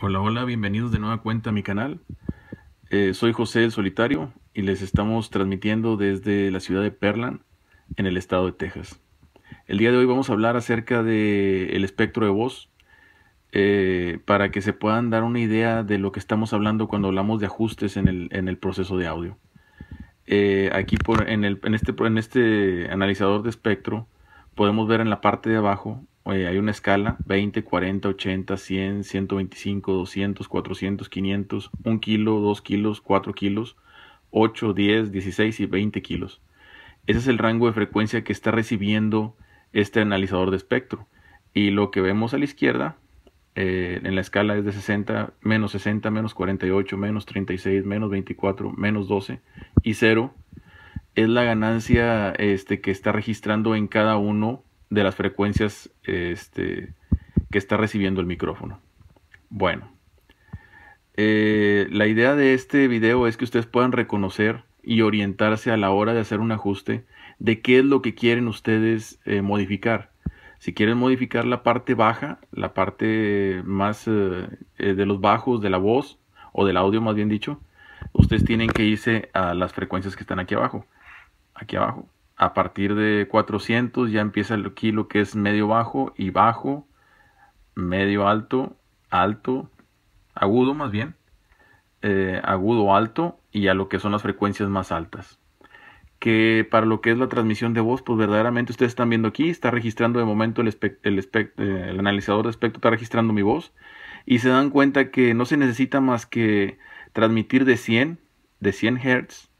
Hola, hola, bienvenidos de nueva cuenta a mi canal. Eh, soy José el Solitario y les estamos transmitiendo desde la ciudad de Perlan, en el estado de Texas. El día de hoy vamos a hablar acerca del el espectro de voz, eh, para que se puedan dar una idea de lo que estamos hablando cuando hablamos de ajustes en el, proceso de audio. Eh, aquí por, en, este, en este analizador de espectro podemos ver en la parte de abajo eh, hay una escala 20, 40, 80, 100, 125, 200, 400, 500, 1 kilo, 2 kilos, 4 kilos, 8, 10, 16 y 20 kilos. Ese es el rango de frecuencia que está recibiendo este analizador de espectro. Y lo que vemos a la izquierda eh, en la escala es de 60, menos 60, menos 48, menos 36, menos 24, menos 12 y 0 es la ganancia este, que está registrando en cada uno de las frecuencias este, que está recibiendo el micrófono. Bueno, eh, la idea de este video es que ustedes puedan reconocer y orientarse a la hora de hacer un ajuste de qué es lo que quieren ustedes eh, modificar. Si quieren modificar la parte baja, la parte más eh, de los bajos de la voz o del audio más bien dicho, ustedes tienen que irse a las frecuencias que están aquí abajo. Aquí abajo a partir de 400 ya empieza aquí lo que es medio bajo y bajo, medio alto, alto, agudo más bien, eh, agudo alto y a lo que son las frecuencias más altas. Que para lo que es la transmisión de voz, pues verdaderamente ustedes están viendo aquí, está registrando de momento el, el, eh, el analizador de espectro, está registrando mi voz y se dan cuenta que no se necesita más que transmitir de 100, de 100 Hz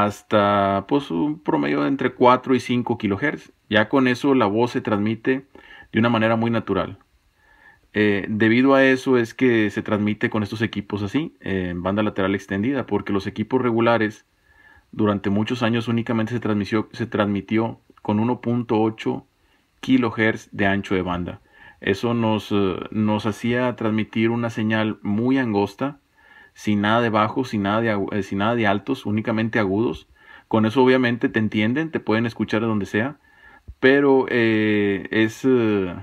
hasta pues, un promedio de entre 4 y 5 kilohertz. Ya con eso la voz se transmite de una manera muy natural. Eh, debido a eso es que se transmite con estos equipos así, en banda lateral extendida, porque los equipos regulares durante muchos años únicamente se, transmitió, se transmitió con 1.8 kilohertz de ancho de banda. Eso nos, eh, nos hacía transmitir una señal muy angosta sin nada de bajos, sin nada de, eh, sin nada de altos, únicamente agudos. Con eso obviamente te entienden, te pueden escuchar de donde sea, pero eh, es, eh,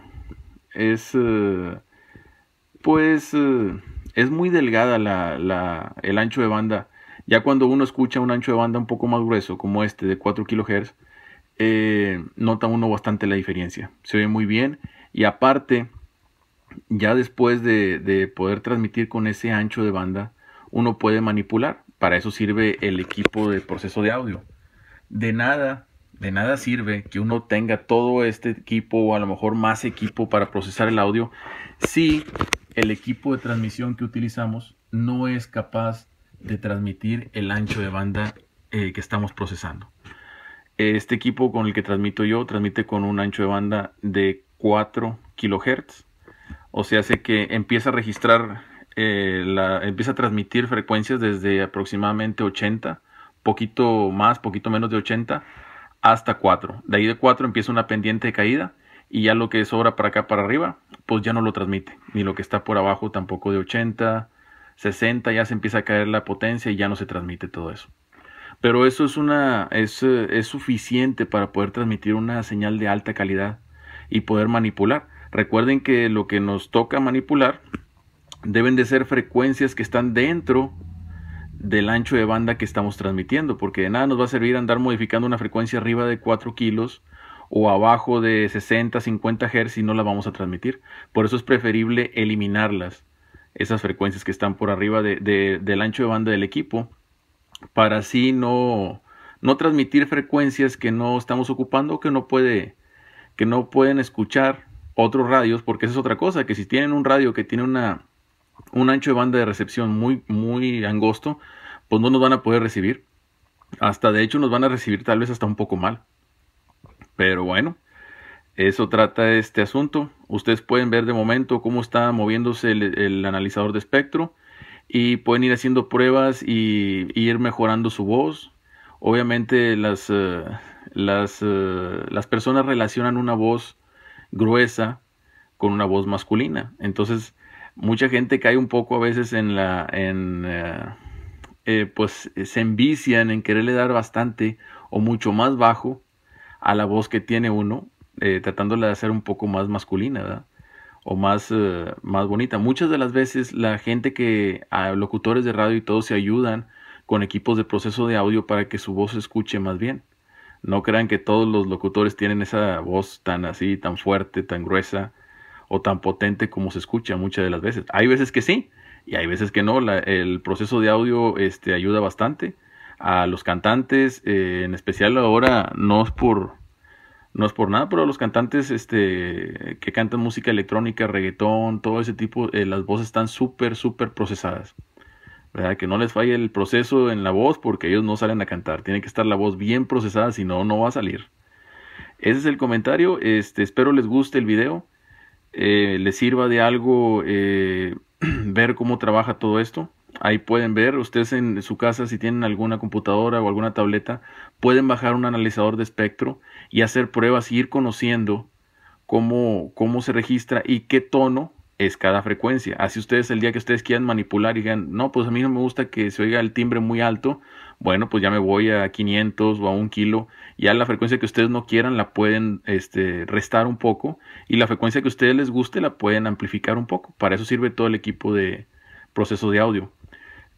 es, pues, es muy delgada la, el ancho de banda. Ya cuando uno escucha un ancho de banda un poco más grueso, como este de 4 kHz, nota uno bastante la diferencia. Se oye muy bien. Y aparte, ya después de poder transmitir con ese ancho de banda, uno puede manipular. Para eso sirve el equipo de proceso de audio. De nada, de nada sirve que uno tenga todo este equipo o a lo mejor más equipo para procesar el audio si el equipo de transmisión que utilizamos no es capaz de transmitir el ancho de banda eh, que estamos procesando. Este equipo con el que transmito yo transmite con un ancho de banda de 4 kHz. O sea, hace que empieza a registrar eh, empieza a transmitir frecuencias desde aproximadamente 80, poquito más, poquito menos de 80, hasta 4. De ahí de 4 empieza una pendiente de caída y ya lo que sobra para acá, para arriba, pues ya no lo transmite. Ni lo que está por abajo tampoco de 80, 60, ya se empieza a caer la potencia y ya no se transmite todo eso. Pero eso es, una, es suficiente para poder transmitir una señal de alta calidad y poder manipular. Recuerden que lo que nos toca manipular deben de ser frecuencias que están dentro del ancho de banda que estamos transmitiendo, porque de nada nos va a servir andar modificando una frecuencia arriba de 4 kilos o abajo de 60, 50 Hz y no la vamos a transmitir. Por eso es preferible eliminarlas, esas frecuencias que están por arriba del ancho de banda del equipo, para así no, no transmitir frecuencias que no estamos ocupando, que no, puede, que no pueden escuchar otros radios, porque esa es otra cosa, que si tienen un radio que tiene una un ancho de banda de recepción muy, muy angosto, pues no nos van a poder recibir. Hasta de hecho nos van a recibir tal vez hasta un poco mal. Pero bueno, eso trata este asunto. Ustedes pueden ver de momento cómo está moviéndose el, analizador de espectro y pueden ir haciendo pruebas y, ir mejorando su voz. Obviamente las, eh, las, eh, las personas relacionan una voz gruesa con una voz masculina. Entonces, mucha gente cae un poco a veces en la, en, eh, eh, pues se envician en quererle dar bastante o mucho más bajo a la voz que tiene uno, eh, tratándola de hacer un poco más masculina, ¿verdad? O más, eh, más bonita. Muchas de las veces la gente que, a locutores de radio y todo, se ayudan con equipos de proceso de audio para que su voz se escuche más bien. No crean que todos los locutores tienen esa voz tan así, tan fuerte, tan gruesa o tan potente como se escucha muchas de las veces. Hay veces que sí y hay veces que no. el proceso de audio este, ayuda bastante a los cantantes, eh, en especial ahora no es por no es por nada, pero los cantantes este, que cantan música electrónica, reggaetón, todo ese tipo, eh, las voces están súper, súper procesadas. ¿verdad? Que no les falle el proceso en la voz porque ellos no salen a cantar. Tiene que estar la voz bien procesada, si no, no va a salir. Ese es el comentario. Este, espero les guste el video eh, les sirva de algo eh, ver cómo trabaja todo esto. Ahí pueden ver, ustedes en su casa, si tienen alguna computadora o alguna tableta, pueden bajar un analizador de espectro y hacer pruebas y ir conociendo cómo, cómo se registra y qué tono es cada frecuencia. Así ustedes el día que ustedes quieran manipular y digan, no, pues a mí no me gusta que se oiga el timbre muy alto, bueno, pues ya me voy a 500 o a un kilo, ya la frecuencia que ustedes no quieran la pueden este, restar un poco y la frecuencia que a ustedes les guste la pueden amplificar un poco. Para eso sirve todo el equipo de proceso de audio.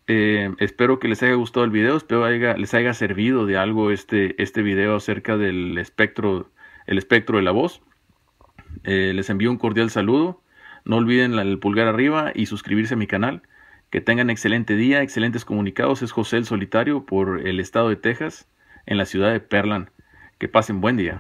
Eh, espero que les haya gustado el video, espero les haya servido de algo este, este video acerca del espectro, el espectro de la voz. Eh, les envío un cordial saludo. No olviden el pulgar arriba y suscribirse a mi canal. Que tengan excelente día, excelentes comunicados. Es José el Solitario por el estado de Texas, en la ciudad de Perlan. Que pasen buen día.